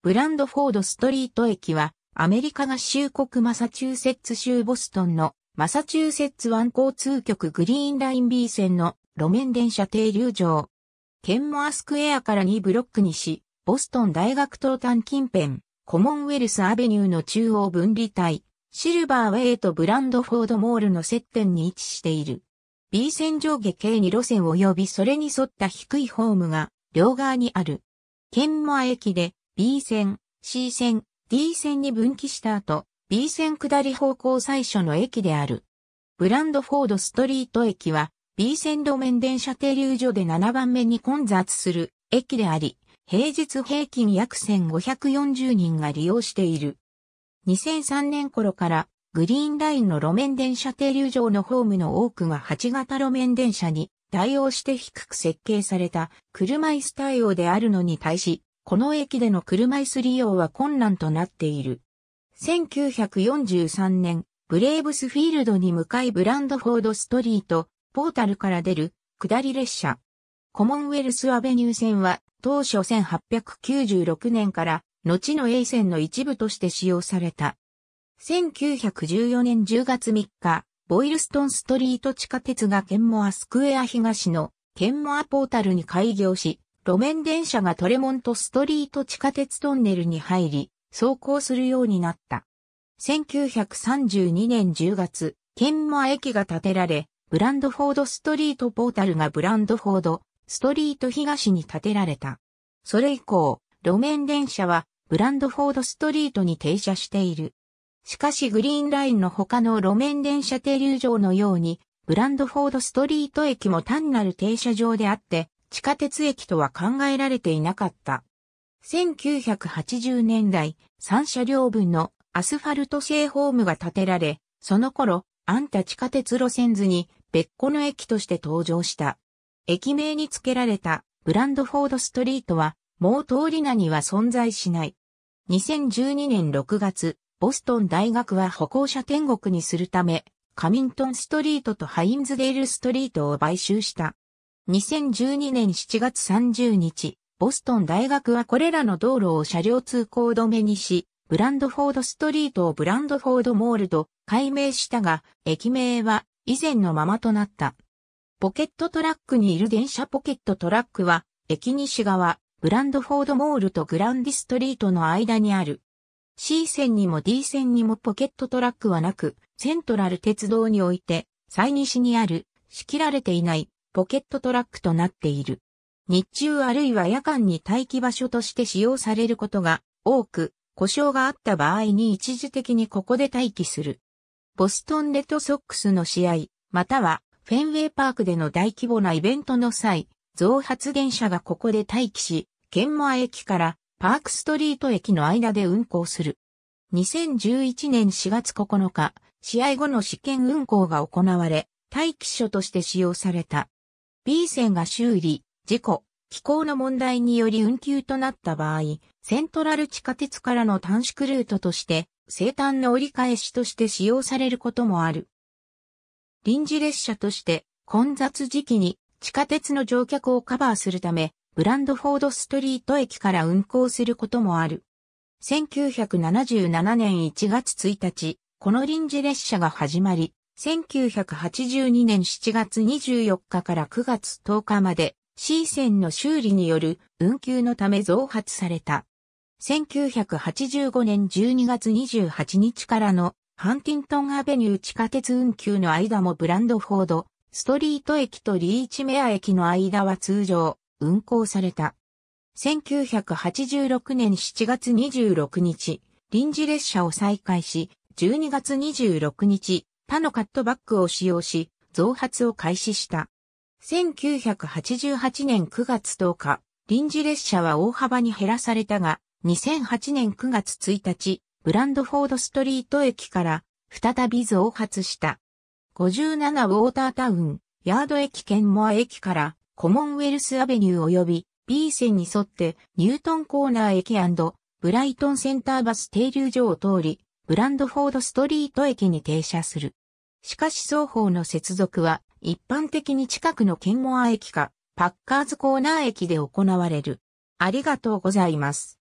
ブランドフォードストリート駅は、アメリカ合衆国マサチューセッツ州ボストンのマサチューセッツ湾交通局グリーンライン B 線の路面電車停留場。ケンモアスクエアから2ブロックにし、ボストン大学東端近辺、コモンウェルスアベニューの中央分離帯、シルバーウェイとブランドフォードモールの接点に位置している。B 線上下計2路線及びそれに沿った低いホームが両側にある。ケンモア駅で B 線、C 線、D 線に分岐した後、B 線下り方向最初の駅である。ブランドフォードストリート駅は、B 線路面電車停留所で7番目に混雑する駅であり、平日平均約1540人が利用している。2003年頃からグリーンラインの路面電車停留場のホームの多くが8型路面電車に対応して低く設計された車椅子対応であるのに対し、この駅での車椅子利用は困難となっている。1943年、ブレイブスフィールドに向かいブランドフォードストリート、ポータルから出る、下り列車。コモンウェルスアベニュー線は、当初1896年から、後の A 線の一部として使用された。1914年10月3日、ボイルストンストリート地下鉄がケンモアスクエア東のケンモアポータルに開業し、路面電車がトレモントストリート地下鉄トンネルに入り、走行するようになった。1932年10月、研磨駅が建てられ、ブランドフォードストリートポータルがブランドフォードストリート東に建てられた。それ以降、路面電車はブランドフォードストリートに停車している。しかしグリーンラインの他の路面電車停留場のように、ブランドフォードストリート駅も単なる停車場であって、地下鉄駅とは考えられていなかった。1980年代、3車両分のアスファルト製ホームが建てられ、その頃、あんた地下鉄路線図に別個の駅として登場した。駅名に付けられたブランドフォードストリートは、もう通り名には存在しない。2012年6月、ボストン大学は歩行者天国にするため、カミントンストリートとハインズデールストリートを買収した。2012年7月30日、ボストン大学はこれらの道路を車両通行止めにし、ブランドフォードストリートをブランドフォードモールと改名したが、駅名は以前のままとなった。ポケットトラックにいる電車ポケットトラックは、駅西側、ブランドフォードモールとグランディストリートの間にある。C 線にも D 線にもポケットトラックはなく、セントラル鉄道において、最西にある、仕切られていない、ポケットトラックとなっている。日中あるいは夜間に待機場所として使用されることが多く、故障があった場合に一時的にここで待機する。ボストンレッドソックスの試合、またはフェンウェイパークでの大規模なイベントの際、増発電車がここで待機し、ケンモア駅からパークストリート駅の間で運行する。2011年4月9日、試合後の試験運行が行われ、待機所として使用された。B 線が修理、事故、気候の問題により運休となった場合、セントラル地下鉄からの短縮ルートとして、生誕の折り返しとして使用されることもある。臨時列車として、混雑時期に地下鉄の乗客をカバーするため、ブランドフォードストリート駅から運行することもある。1977年1月1日、この臨時列車が始まり、1982年7月24日から9月10日まで C 線の修理による運休のため増発された。1985年12月28日からのハンティントンアベニュー地下鉄運休の間もブランドフォード、ストリート駅とリーチメア駅の間は通常運行された。1986年7月26日、臨時列車を再開し、12月26日、他のカットバックを使用し、増発を開始した。1988年9月10日、臨時列車は大幅に減らされたが、2008年9月1日、ブランドフォードストリート駅から再び増発した。57ウォータータウン、ヤード駅ンモア駅からコモンウェルスアベニュー及び B 線に沿ってニュートンコーナー駅ブライトンセンターバス停留所を通り、ブランドフォードストリート駅に停車する。しかし双方の接続は一般的に近くのケンモア駅かパッカーズコーナー駅で行われる。ありがとうございます。